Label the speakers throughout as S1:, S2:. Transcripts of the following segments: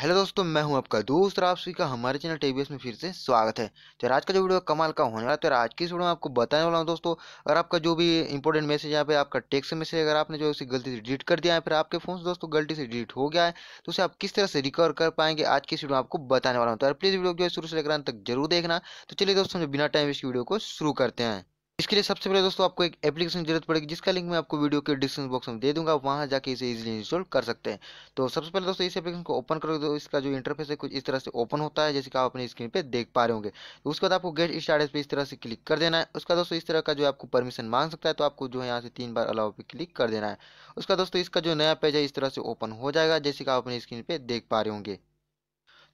S1: hello दोस्तों मैं हूं आपका दोस्त आप सभी का हमारे चैनल टीवीएस में फिर से स्वागत है तो आज का जो वीडियो कमाल का होने वाला है तो आज की वीडियो में आपको बताने वाला हूं दोस्तों अगर आपका जो भी इंपॉर्टेंट मैसेज यहाँ पे आपका टेक्स्ट मैसेज अगर आपने जो उसे गलती से डिलीट कर दिया है फिर आपके फोन दोस्तों गलती से डिलीट हो गया है तो उसे आप किस तरह से रिकवर कर पाएंगे आज की वीडियो आपको बताने वाला हूँ तो प्लीज़ वीडियो जो है शुरू से लेकर तक जरूर देखना तो चलिए दोस्तों बिना टाइम इस वीडियो को शुरू करते हैं इसके लिए सबसे पहले दोस्तों आपको एक एप्लीकेशन की जरूरत पड़ेगी जिसका लिंक मैं आपको वीडियो के डिस्क्रिप्शन बॉक्स में दे दूंगा वहां जाके इसे इजीली इंस्टॉल कर सकते हैं तो सबसे पहले दोस्तों इस एप्लीकेशन को ओपन करोगे तो इसका जो इंटरफेस है कुछ इस तरह से ओपन होता है जैसे कि आप अपनी स्क्रीन पर देख पा रहे होंगे तो उसके बाद आपको गेट स्टार्ट पर इस तरह से क्लिक कर देना है उसका दोस्तों इस तरह का जो आपको परमिशन मांग सकता है तो आपको जो है यहाँ से तीन बार अलाव पर क्लिक कर देना है उसका दोस्तों इसका जो नया पेज है इस तरह से ओपन हो जाएगा जैसे कि आप अपनी स्क्रीन पर देख पा रहे होंगे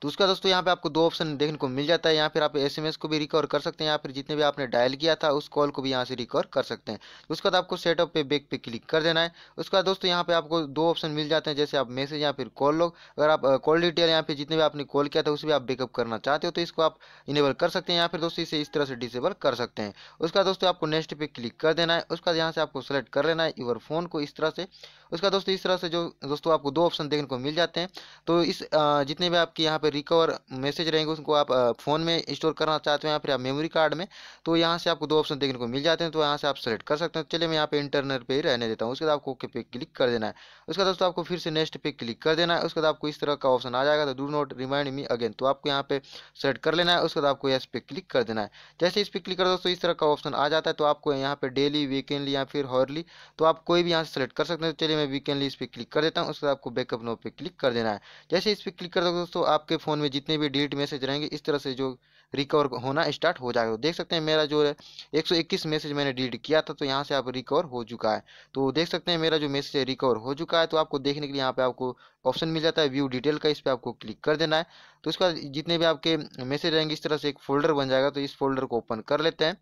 S1: तो उसका दोस्तों यहाँ पे आपको दो ऑप्शन देखने को मिल जाता है यहाँ फिर आप एसएमएस को भी रिकवर कर सकते हैं या फिर जितने भी आपने डायल किया था उस कॉल को भी यहाँ से रिकवर कर सकते हैं उसके बाद आपको सेटअप पे बैक पे क्लिक कर देना है उसके बाद दोस्तों यहाँ पे आपको दो ऑप्शन मिल जाते हैं जैसे आप मैसेज या फिर कॉल लोग अगर आप कॉल डिटेल या फिर जितने भी आपने कॉल किया था उसे भी आप बैकअप करना चाहते हो तो इसको आप इनेबल कर सकते हैं या फिर दोस्तों इसे इस तरह से डिसेबल कर सकते हैं उसका दोस्तों आपको नेक्स्ट पे क्लिक कर देना है उसका यहाँ से आपको सेलेक्ट कर लेना है यूर फोन को इस तरह से उसका दोस्तों इस तरह से जो दोस्तों आपको दो ऑप्शन देखने को मिल जाते हैं तो इस जितने भी आपके यहाँ पे रिकवर मैसेज रहेंगे उसको आप फ़ोन में स्टोर करना चाहते हो या फिर आप मेमोरी कार्ड में तो यहाँ से आपको दो ऑप्शन देखने को मिल जाते हैं तो यहाँ से आप सेलेक्ट कर सकते हैं चलिए मैं यहाँ पे इंटरनेट पे ही रहने देता हूँ उसके बाद आपको ओके पे क्लिक कर देना है उसके बाद दोस्तों आपको फिर से नेक्स्ट पे क्लिक कर देना है उसके बाद आपको इस तरह का ऑप्शन आ जाएगा तो do not remind me again तो आपको यहाँ पे सेलेक्ट कर लेना है उसके बाद आपको यस पे क्लिक कर देना है जैसे इस पर क्लिक कर दोस्तों इस तरह का ऑप्शन आ जाता है तो आपको यहाँ पे डेली वीकेंडली या फिर हॉर्ली तो आप कोई भी यहाँ से सेलेक्ट कर सकते हैं चलिए मैं वीकेंडली इस पर क्लिक कर देता हूँ उसके बाद आपको बैकअप नो पे क्लिक कर देना है जैसे इस पर क्लिक कर दोस्तों आपके आपके फ़ोन में जितने भी डिलीट मैसेज रहेंगे इस तरह से जो रिकवर होना स्टार्ट हो जाएगा देख सकते हैं मेरा जो है 121 मैसेज मैंने डिलीट किया था तो यहाँ से आप रिकवर हो चुका है तो देख सकते हैं मेरा जो मैसेज है रिकवर हो चुका है तो आपको देखने के लिए यहाँ पे आपको ऑप्शन मिल जाता है व्यू डिटेल का इस पर आपको क्लिक कर देना है तो उसके बाद जितने भी आपके मैसेज रहेंगे इस तरह से एक फोल्डर बन जाएगा तो इस फोल्डर को ओपन कर लेते हैं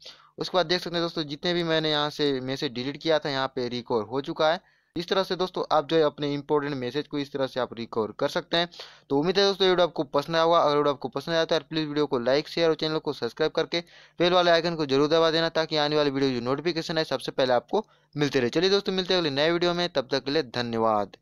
S1: उसके बाद देख सकते हैं दोस्तों जितने भी मैंने यहाँ से मैसेज डिलीट किया था यहाँ पे रिकवर हो चुका है इस तरह से दोस्तों आप जो है अपने इंपॉर्टेंट मैसेज को इस तरह से आप रिकवर कर सकते हैं तो उम्मीद है दोस्तों वीडियो आपको पसंद आया होगा अगर वीडियो आपको पसंद आया तो यार प्लीज़ वीडियो को लाइक शेयर और चैनल को सब्सक्राइब करके बेल वाले आइकन को जरूर दबा देना ताकि आने वाली वीडियो जो नोटिफिकेशन है सबसे पहले आपको मिलते रहे चलिए दोस्तों मिलते अगले नए वीडियो में तब तक के लिए धन्यवाद